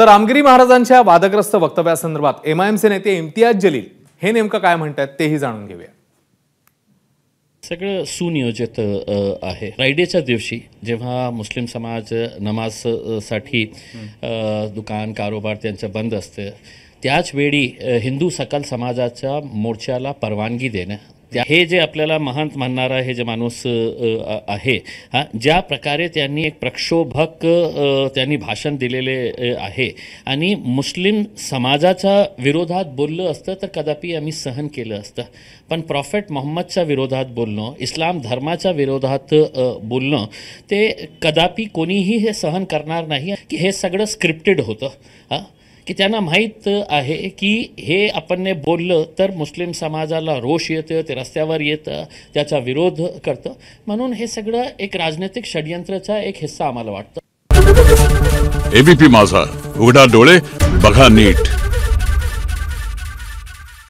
तर रामगिरी महाराजांच्या वादग्रस्त वक्तव्यासंदर्भात एमआयएमचे नेते इम्तियाज जलील हे नेमकं काय म्हणतात तेही जाणून घेऊया सगळं सुनियोजित आहे फ्रायडेच्या दिवशी जेव्हा मुस्लिम समाज नमाजसाठी दुकान कारोबार त्यांचं बंद असतं त्याच वेळी हिंदू सकल समाजाच्या मोर्चाला परवानगी देणं त्या हे जे आपल्याला महान म्हणणारा हे जे माणूस आहे हा ज्या प्रकारे त्यांनी एक प्रक्षोभक त्यांनी भाषण दिलेले आहे आणि मुस्लिम समाजाच्या विरोधात बोललं असतं तर कदापि आम्ही सहन केलं असतं पण प्रॉफेट मोहम्मदच्या विरोधात बोलणं इस्लाम धर्माच्या विरोधात बोलणं ते कदापि कोणीही हे सहन करणार नाही की हे सगळं स्क्रिप्टेड होतं हां की त्यांना माहीत आहे की हे आपण बोललं तर मुस्लिम समाजाला रोष येतं ते रस्त्यावर येतं त्याचा विरोध करतं म्हणून हे सगळं एक राजनैतिक षडयंत्राचा एक हिस्सा आम्हाला वाटतं एबीपी माझा उघडा डोळे बघा नीट